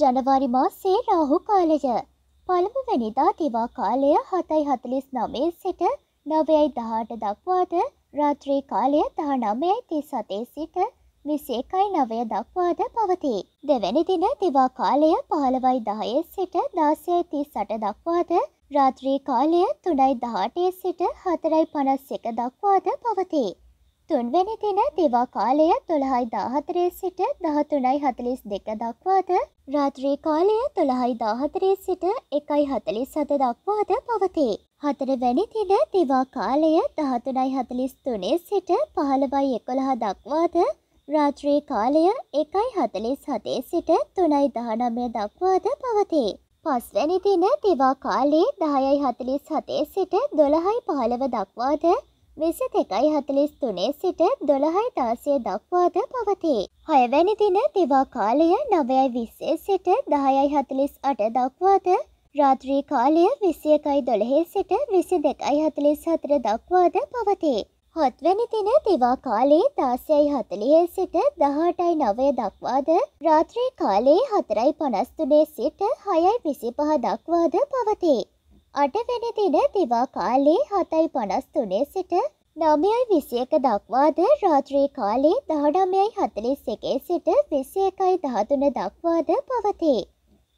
ජනවාරි මාසේ රාහු කාලය පළමුවැනිදා තිවා කාලය හතයි හතලිස් නමේ සිට නවයයි දහට දක්වාද රාත්‍රී කාලය දහ නමයයි ති සතේ සිට විසේකයි නවය දක්වාද පවතී. දෙවැනි දින තිවා කාලය පහළවයි දහයේ සිට දාසය ති සට දක්වාද රාත්‍රී කාලය තුනයි දහටේ සිට හතරයි පනස් එක දක්වාද පවතී. තුන්වැනි දින දිවා කාලය දොළහයි දාහතරේ සිට දහතුනයි හතලිස් දෙක දක්වාද රාත්‍රී කාලය දොළහයි දාහතරේ සිට එකයි හතලිස් සත දක්වාද පවතේ. හතරවැනි දින දිවා කාලය දහතුනයි හතලිස් තුනේ සිට පහළවයි එකොළහ දක්වාද රාත්‍රී කාලය එකයි හතලිස් හතේ සිට තුනයි දහනමය දක්වාද පවතේ. පස්වැනි දින දිවා කාලේ දහයයි හතලිස් හතේ සිට දොළහයි පහළව දක්වාද විසි දෙකයි හතලිස් තුනේ සිට දොළහයි දාසය දක්වාද පවතේ. හයවැනි දින දෙවා කාලය නවයයි විස්සේ සිට දහයයි හතලිස් අට දක්වාද රාත්‍රී කාලය විසි එකයි දොළහේ සිට විසි දෙකයි හතලිස් හතර දක්වාද පවතේ. හොත්වැනි දින දෙවා කාලේ දාසයයි හතලිහේ සිට දහටයි නවය දක්වාද රාත්‍රී කාලයේ හතරයි පනස්තුනේ සිට හයයි විසි පහ දක්වාද පවතේ. අටවැනි දින දිවා කාලේ හතයි පනස් තුනේ සිට නමයයි විසියක දක්වාද රාත්‍රී කාලේ දහනමයයි හතලිස් එකේ සිට විසි එකයි දහතුන දක්වාද පවතේ.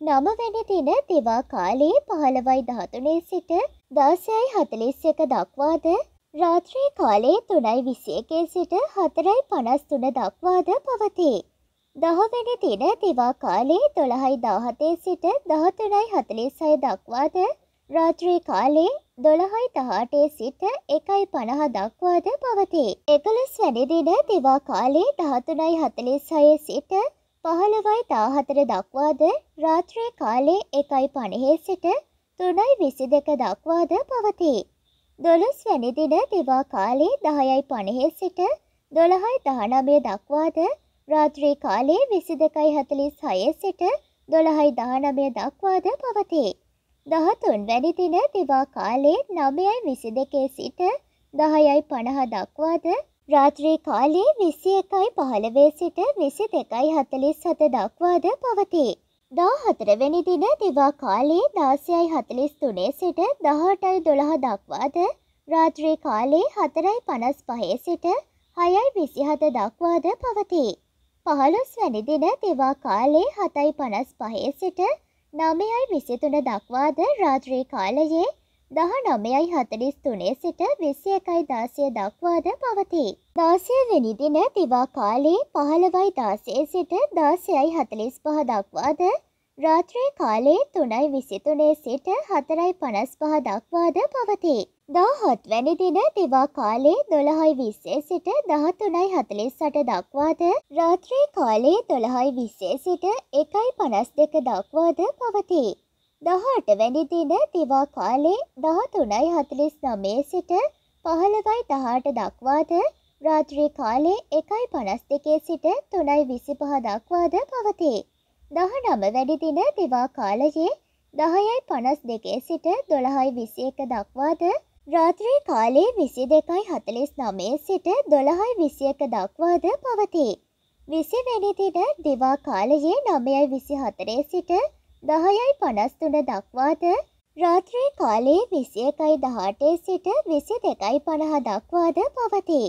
නමවැනි දින දිවා කාලේ පහළවයි දහතුනේ සිට දසයයි හතලිස් එක දක්වාද රාත්‍රී කාලේ තුනයි විසියකේ සිට හතරයි පනස් තුන දක්වාද පවතේ. දහවැනි තින දිවා කාලේ දොළහයි දාහතේ සිට දහතනයි හතලිස්සය දක්වාද රාත්‍රී කාලේ දොළහයි තහටේ සිට එකයි පණහ දක්වාද පවතේ. එකලස් වැඩිදින දෙවා කාලේ දහතුනයි හතලිස් සය සිට පහළවයි තාහතර දක්වාද රාත්‍රී කාලේ එකයි පණහේ සිට තුනයි විසි දෙක දක්වාද පවතේ. දොළොස් වැනිදින දෙවා කාලේ දහයයි පණහේ සිට දොළහයි දහනමය දක්වාද රාත්‍රී කාලේ විසි දෙකයි හතලිස් හය සිට දොළහයි දානමය දක්වාද පවතේ. දහතුන් වැනිදින දිවා කාලේ නමයයි විසි දෙකේ සිට දහයයි පණහ දක්වාද රාත්‍රී කාලේ විසි එකයි පහළවේ සිට විසි දෙකයි හතලිස් හත දක්වාද පවතිී. දා හතරවැනි දින දිවා කාලේ දාසයයි හතලිස් තුනේ සිට දහටයි දොළහ දක්වාද රාත්‍රී කාලේ හතරයි පනස් පහේ සිට හයයි විසිහත දක්වාද පවතිී. පහළොස් වැනි දින දිවා කාලේ හතයි පනස් පහේ සිට නමයයි විසිතුන දක්වාද රාත්‍රී කාලයේ දහ නමයයි හතලිස් තුනේ සිට විසි එකයි දාසය දක්වාද පවතී. දාසය වෙනිදින තිවා කාලේ පහළවයි දාසය සිට දාසයයි හතලිස් පහ දක්වාද රාත්‍රී කාලේ තුනයි විසිතුනේ සිට හතරයි පනස් පහ දක්වාද පවතී. දාහත් වැනි දින දිවා කාලේ දොළහයි විස්සේ සිට දහතුනයි හතලිස් සට දක්වාද රාත්‍රී කාලේ දොළහයි විස්සේ සිට එකයි පනස් දෙක දක්වාද පවතිී. දහට වැනි දින දිවා කාලේ දහතුනයි හතලිස් නමේ සිට පහළවයි දහට දක්වාද රාත්‍රී කාලේ එකයි පනස් දෙකේ සිට තුනයි විසි පහ දක්වාද පවතිී. දහ නම වැඩි දින දිවා කාලයේ දහයයි පනස් දෙකේ සිට දොළහයි විසි එක දක්වාද රාත්‍රී කාලේ විසි දෙකයි හතලිස් නමේ සිට දොළහයි විසියක දක්වාද පවතේ. විසි වැනිතින දිවා කාලයේ නමයයි විසි හතරේ සිට දහයයි පනස්තුන දක්වාද රාත්‍රී කාලේ විසියකයි දහටේ සිට විසි දෙකයි පණහ දක්වාද පවතේ.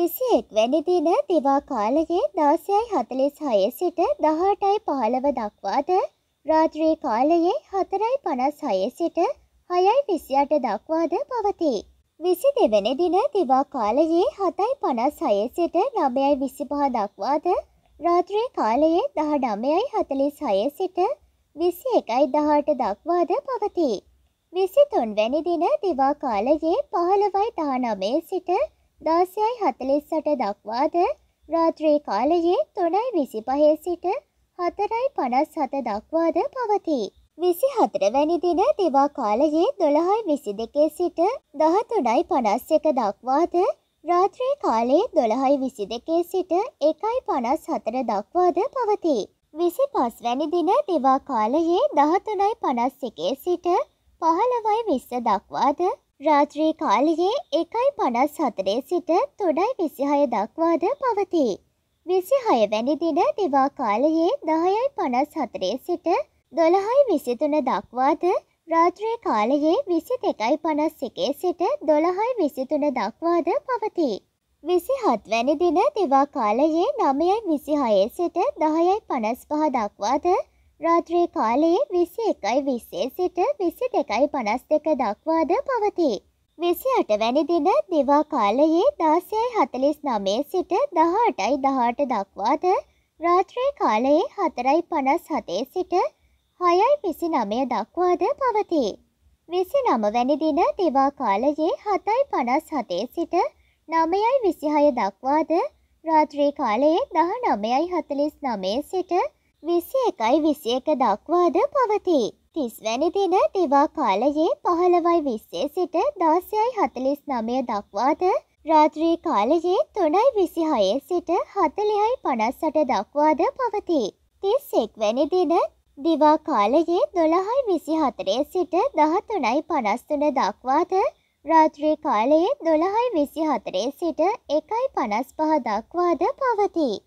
විසි එක්වැනිදින දිවා කාලයේ දාසයයි හතලිස් හය සිට දහටයි පහළව දක්වාද රාත්‍රී කාලයේ හතරයි පනස් හය සිට හයයි විසියට දක්වාද පවතේ. විසි දෙවැනි දින දිවා කාලයේ හතයි පනස් හයසිට නමයයි විසිපහ දක්වාද රාත්‍රී කාලයේ දහ නමයයි හතලිස් හයසිට විසි එකයි දහට දක්වාද පවතේ. විසි තුන්වැනි දින දිවා කාලයේ පහළවයි දහ නමේ සිට දාසයයි හතලිස්සට දක්වාද රාත්‍රී කාලයේ තුනයි විසි පහේ සිට හතරයි පනස් හත දක්වාද පවතී. විසි හතර වැනි දින දිවා කාලයේ දොළහයි විසි දෙකේ සිට දහතුඩයි පනස් එක දක්වාද රාත්‍රී කාලයේ දොළහයි විසි දෙකේ සිට එකයි පනස් හතර දක්වාද පවතිී. විසි පස් වැනි දින දිවා කාලයේ දහතුනයි පනස් එකේ සිට පහළවයි විස්ස දක්වාද රාත්‍රී කාලයේ එකයි පනස් හතරේ සිට තුඩයි විසිහය දක්වාද පවතිී. විසිහය වැනි දින දිවා කාලයේ දහයයි පනස් හතරේ සිට දොළහයි විසිතුන දක්වාද රාත්‍රය කාලයේ විසි දෙකයි පනස් එකේ සිට දොළහයි විසිතුන දක්වාද පවතිී. විසි හත්වැනි දින දෙවා කාලයේ නමයයි විසිහයේ සිට දහයයි පනස් පහ දක්වාද රාත්‍රී කාලයේ විසි එකයි විස්සේ සිට විසි දෙකයි පනස් දෙක දක්වාද පවතිී. විසි අටවැනි දින දෙවා කාලයේ දාසයයි හතලිස් නමේ සිට දහටයි දහට දක්වාද රාත්‍රී කාලයේ හතරයි පනස් හතේ සිට හයයි විසි නමය දක්වාද පවතේ. විසි නමවැනි දින දෙවා කාලයේ හතයි පනස් හතේ සිට නමයයි විසිහය දක්වාද රාත්‍රී කාලයේ දහ නමයයි හතලිස් නමේ සිට විසි එකයි විසි එක දක්වාද පවතේ. තිස්වැනි දින දෙවා කාලයේ පහළවයි විස්සේ සිට දාසයයි හතලිස් නමය දක්වාද රාත්‍රී කාලයේ තුනයි විසිහයේ සිට හතලිහයි පනස්සට දක්වාද පවතේ. තිස් එක්වැනි දින දිවා කාලයේ දොළහයි විසි හතරේ සිට දහතුනයි පනස්තුන දක්වාද රාත්‍රී කාලයේ දොළහයි විසි හතරේ සිට එකයි පනස් පහ දක්වාද පවතිී.